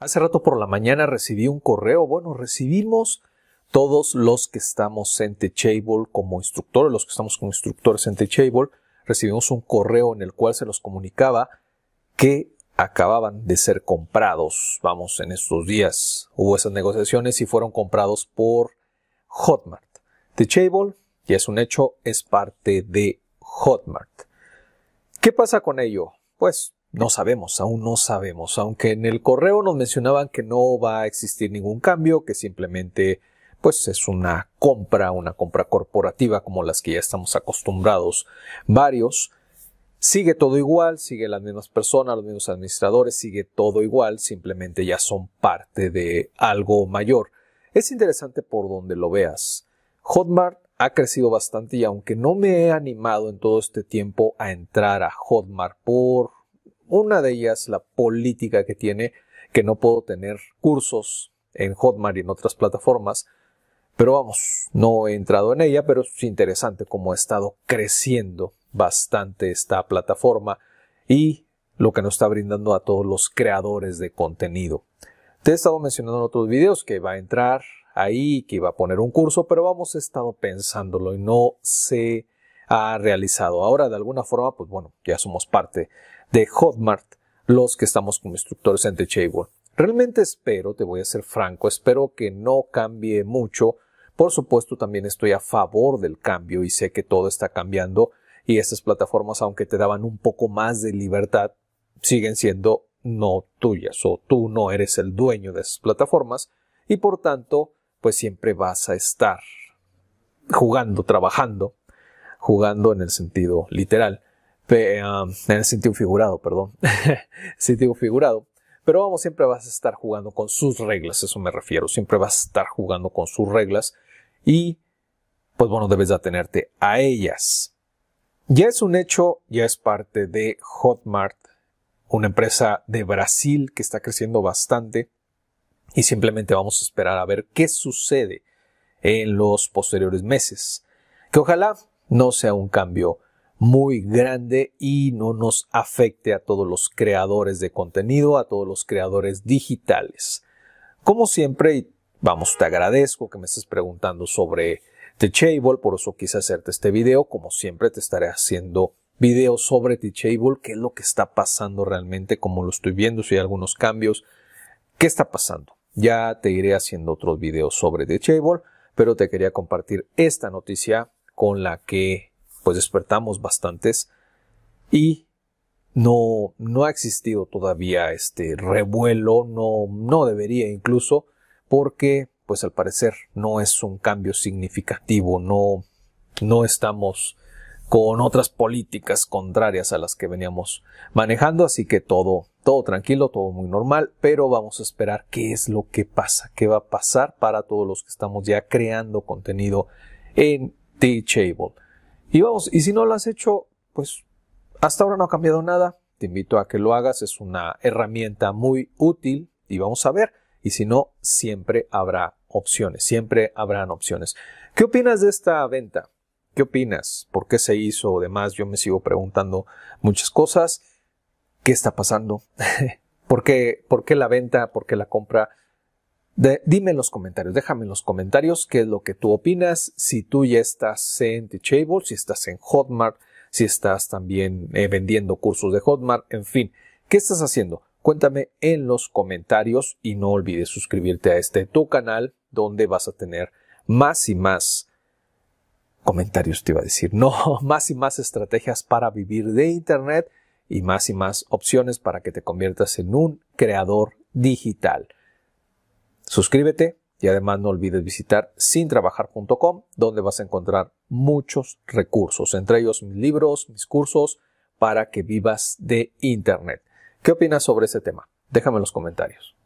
Hace rato por la mañana recibí un correo, bueno, recibimos todos los que estamos en Techable como instructores, los que estamos como instructores en Techable, recibimos un correo en el cual se los comunicaba que acababan de ser comprados, vamos, en estos días hubo esas negociaciones y fueron comprados por Hotmart. Techable, ya es un hecho, es parte de Hotmart. ¿Qué pasa con ello? Pues no sabemos, aún no sabemos, aunque en el correo nos mencionaban que no va a existir ningún cambio, que simplemente pues es una compra, una compra corporativa como las que ya estamos acostumbrados varios. Sigue todo igual, sigue las mismas personas, los mismos administradores, sigue todo igual, simplemente ya son parte de algo mayor. Es interesante por donde lo veas. Hotmart ha crecido bastante y aunque no me he animado en todo este tiempo a entrar a Hotmart por una de ellas, la política que tiene, que no puedo tener cursos en Hotmart y en otras plataformas. Pero vamos, no he entrado en ella, pero es interesante cómo ha estado creciendo bastante esta plataforma y lo que nos está brindando a todos los creadores de contenido. Te he estado mencionando en otros videos que va a entrar ahí, que iba a poner un curso, pero vamos, he estado pensándolo y no sé ha realizado. Ahora, de alguna forma, pues bueno, ya somos parte de Hotmart, los que estamos como instructores en Teachable. Realmente espero, te voy a ser franco, espero que no cambie mucho. Por supuesto, también estoy a favor del cambio y sé que todo está cambiando y estas plataformas, aunque te daban un poco más de libertad, siguen siendo no tuyas o tú no eres el dueño de esas plataformas y por tanto, pues siempre vas a estar jugando, trabajando jugando en el sentido literal, en el sentido figurado, perdón, sentido figurado. Pero vamos, siempre vas a estar jugando con sus reglas, eso me refiero, siempre vas a estar jugando con sus reglas y pues bueno, debes de atenerte a ellas. Ya es un hecho, ya es parte de Hotmart, una empresa de Brasil que está creciendo bastante y simplemente vamos a esperar a ver qué sucede en los posteriores meses. Que ojalá no sea un cambio muy grande y no nos afecte a todos los creadores de contenido, a todos los creadores digitales. Como siempre, y vamos, te agradezco que me estés preguntando sobre Teachable, por eso quise hacerte este video. Como siempre, te estaré haciendo videos sobre Teachable, qué es lo que está pasando realmente, cómo lo estoy viendo, si hay algunos cambios, qué está pasando. Ya te iré haciendo otros videos sobre Teachable, pero te quería compartir esta noticia con la que pues despertamos bastantes y no, no ha existido todavía este revuelo, no, no debería incluso, porque pues al parecer no es un cambio significativo, no, no estamos con otras políticas contrarias a las que veníamos manejando, así que todo, todo tranquilo, todo muy normal, pero vamos a esperar qué es lo que pasa, qué va a pasar para todos los que estamos ya creando contenido en table Y vamos, y si no lo has hecho, pues hasta ahora no ha cambiado nada. Te invito a que lo hagas, es una herramienta muy útil y vamos a ver. Y si no, siempre habrá opciones, siempre habrán opciones. ¿Qué opinas de esta venta? ¿Qué opinas? ¿Por qué se hizo o demás? Yo me sigo preguntando muchas cosas. ¿Qué está pasando? ¿Por, qué, ¿Por qué la venta? ¿Por qué la compra? dime en los comentarios, déjame en los comentarios qué es lo que tú opinas, si tú ya estás en Teachable, si estás en Hotmart, si estás también eh, vendiendo cursos de Hotmart, en fin, ¿qué estás haciendo? Cuéntame en los comentarios y no olvides suscribirte a este tu canal donde vas a tener más y más comentarios, te iba a decir, no, más y más estrategias para vivir de Internet y más y más opciones para que te conviertas en un creador digital. Suscríbete y además no olvides visitar sintrabajar.com donde vas a encontrar muchos recursos, entre ellos mis libros, mis cursos para que vivas de Internet. ¿Qué opinas sobre ese tema? Déjame en los comentarios.